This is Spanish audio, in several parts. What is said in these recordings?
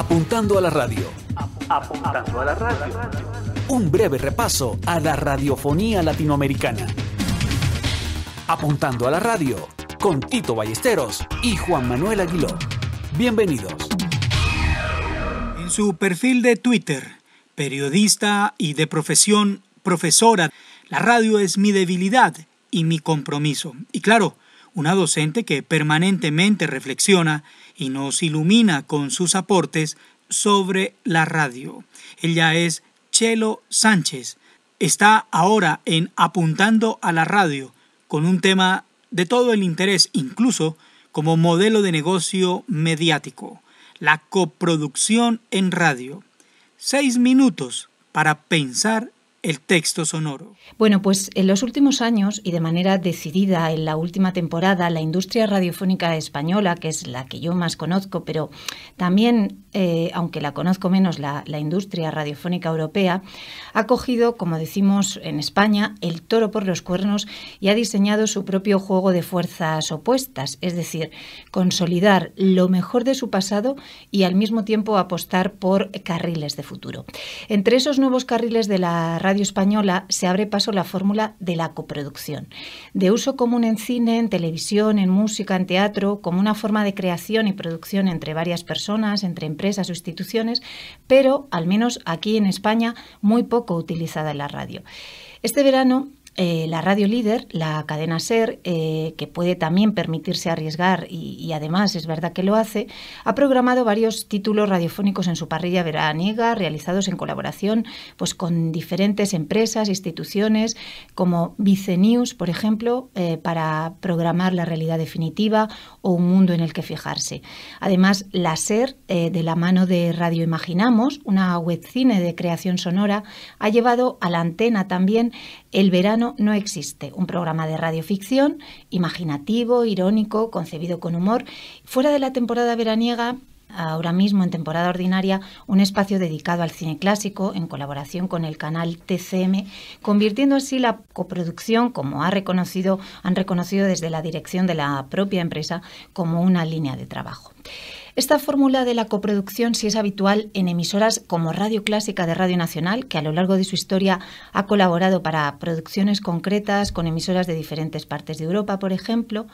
Apuntando a la radio. Apuntando a la radio. Un breve repaso a la radiofonía latinoamericana. Apuntando a la radio con Tito Ballesteros y Juan Manuel Aguiló. Bienvenidos. En su perfil de Twitter, periodista y de profesión profesora, la radio es mi debilidad y mi compromiso. Y claro, una docente que permanentemente reflexiona y nos ilumina con sus aportes sobre la radio. Ella es Chelo Sánchez. Está ahora en Apuntando a la Radio con un tema de todo el interés, incluso como modelo de negocio mediático, la coproducción en radio. Seis minutos para pensar el texto sonoro. Bueno, pues en los últimos años y de manera decidida en la última temporada, la industria radiofónica española, que es la que yo más conozco, pero también, eh, aunque la conozco menos, la, la, industria radiofónica europea, ha cogido, como decimos en España, el toro por los cuernos y ha diseñado su propio juego de fuerzas opuestas, es decir, consolidar lo mejor de su pasado y al mismo tiempo apostar por carriles de futuro. Entre esos nuevos carriles de la Radio Española se abre paso la fórmula de la coproducción, de uso común en cine, en televisión, en música, en teatro, como una forma de creación y producción entre varias personas, entre empresas o instituciones, pero al menos aquí en España muy poco utilizada en la radio. Este verano eh, la radio líder, la cadena SER, eh, que puede también permitirse arriesgar y, además es verdad que lo hace, ha programado varios títulos radiofónicos en su parrilla veraniega realizados en colaboración pues, con diferentes empresas, instituciones, como news por ejemplo, eh, para programar la realidad definitiva o un mundo en el que fijarse. Además, la SER, de la mano de Radio Imaginamos, una webcine de creación sonora, ha llevado a la antena también el verano no existe, un programa de radioficción imaginativo, irónico, concebido con humor, fuera de la temporada veraniega ahora mismo en temporada ordinaria un espacio dedicado al cine clásico en colaboración con el canal TCM, convirtiendo así la coproducción, como han reconocido desde la dirección de la propia empresa, como una línea de trabajo. Esta fórmula de la coproducción sí es habitual en emisoras como Radio Clásica de Radio Nacional, que a lo largo de su historia ha colaborado para producciones concretas con emisoras de diferentes partes de Europa, por ejemplo.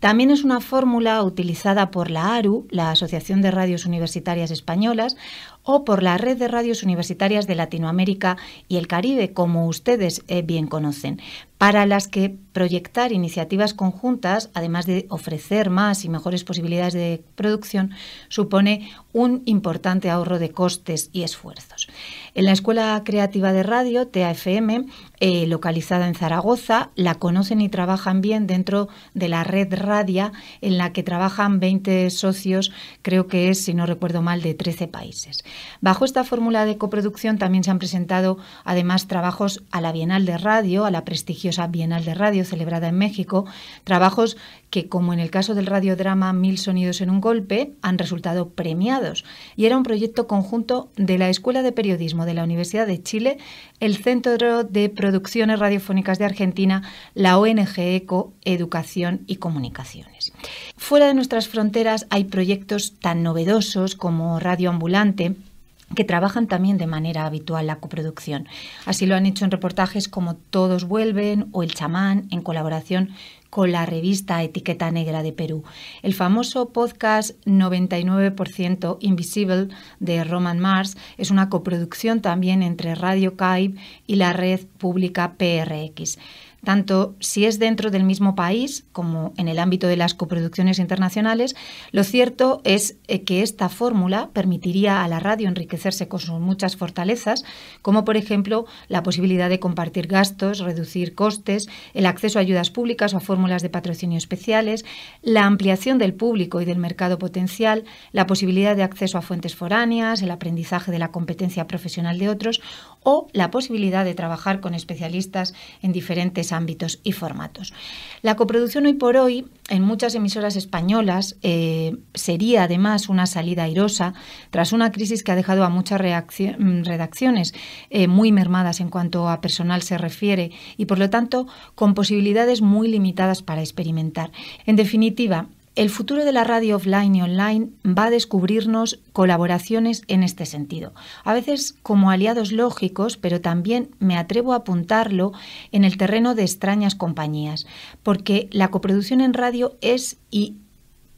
También es una fórmula utilizada por la ARU, la Asociación de Radios Universitarias Españolas, o por la Red de Radios Universitarias de Latinoamérica y el Caribe, como ustedes eh, bien conocen para las que proyectar iniciativas conjuntas, además de ofrecer más y mejores posibilidades de producción, supone un importante ahorro de costes y esfuerzos. En la Escuela Creativa de Radio, TAFM, eh, localizada en Zaragoza, la conocen y trabajan bien dentro de la red Radia, en la que trabajan 20 socios, creo que es, si no recuerdo mal, de 13 países. Bajo esta fórmula de coproducción también se han presentado, además, trabajos a la Bienal de Radio, a la prestigiosa Bienal de Radio celebrada en México, trabajos que, como en el caso del radiodrama Mil Sonidos en un Golpe, han resultado premiados. Y era un proyecto conjunto de la Escuela de Periodismo de la Universidad de Chile, el Centro de Producciones Radiofónicas de Argentina, la ONG ECO, Educación y Comunicaciones. Fuera de nuestras fronteras hay proyectos tan novedosos como Radio Ambulante, que trabajan también de manera habitual la coproducción. Así lo han hecho en reportajes como Todos vuelven o El chamán, en colaboración con la revista Etiqueta Negra de Perú. El famoso podcast 99% Invisible de Roman Mars es una coproducción también entre Radio CAIB y la red pública PRX tanto si es dentro del mismo país como en el ámbito de las coproducciones internacionales, lo cierto es eh, que esta fórmula permitiría a la radio enriquecerse con sus muchas fortalezas, como por ejemplo la posibilidad de compartir gastos, reducir costes, el acceso a ayudas públicas o a fórmulas de patrocinio especiales, la ampliación del público y del mercado potencial, la posibilidad de acceso a fuentes foráneas, el aprendizaje de la competencia profesional de otros o la posibilidad de trabajar con especialistas en diferentes ámbitos ámbitos y formatos. La coproducción hoy por hoy en muchas emisoras españolas eh, sería además una salida airosa tras una crisis que ha dejado a muchas mm, redacciones eh, muy mermadas en cuanto a personal se refiere y por lo tanto con posibilidades muy limitadas para experimentar. En definitiva, el futuro de la radio offline y online va a descubrirnos colaboraciones en este sentido, a veces como aliados lógicos, pero también me atrevo a apuntarlo en el terreno de extrañas compañías, porque la coproducción en radio es y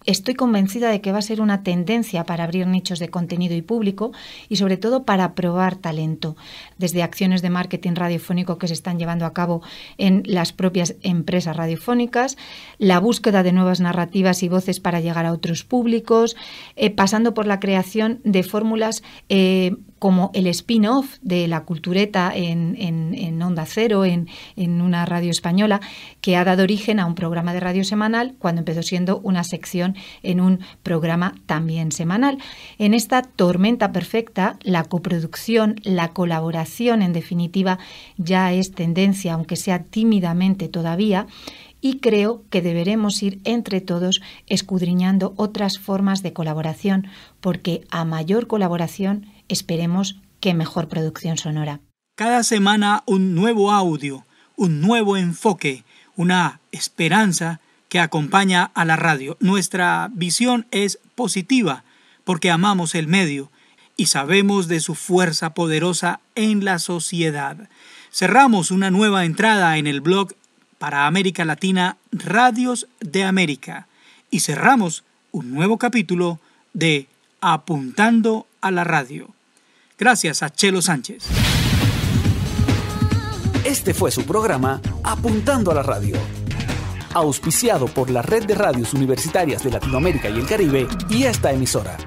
estoy convencida de que va a ser una tendencia para abrir nichos de contenido y público y sobre todo para probar talento, desde acciones de marketing radiofónico que se están llevando a cabo en las propias empresas radiofónicas, la búsqueda de nuevas narrativas y voces para llegar a otros públicos, eh, pasando por la creación de fórmulas eh, como el spin-off de La Cultureta en, Onda Cero, en, una radio española, que ha dado origen a un programa de radio semanal cuando empezó siendo una sección en un programa también semanal. En esta tormenta perfecta, la coproducción, la colaboración, en definitiva, ya es tendencia, aunque sea tímidamente todavía, y creo que deberemos ir entre todos escudriñando otras formas de colaboración, porque a mayor colaboración, esperemos que mejor producción sonora. Cada semana un nuevo audio, un nuevo enfoque, una esperanza que acompaña a la radio. Nuestra visión es positiva porque amamos el medio y sabemos de su fuerza poderosa en la sociedad. Cerramos una nueva entrada en el blog para América Latina Radios de América y cerramos un nuevo capítulo de Apuntando a la Radio gracias a Chelo Sánchez. Este fue su programa Apuntando a la Radio, auspiciado por la Red de Radios Universitarias de Latinoamérica y el Caribe y esta emisora.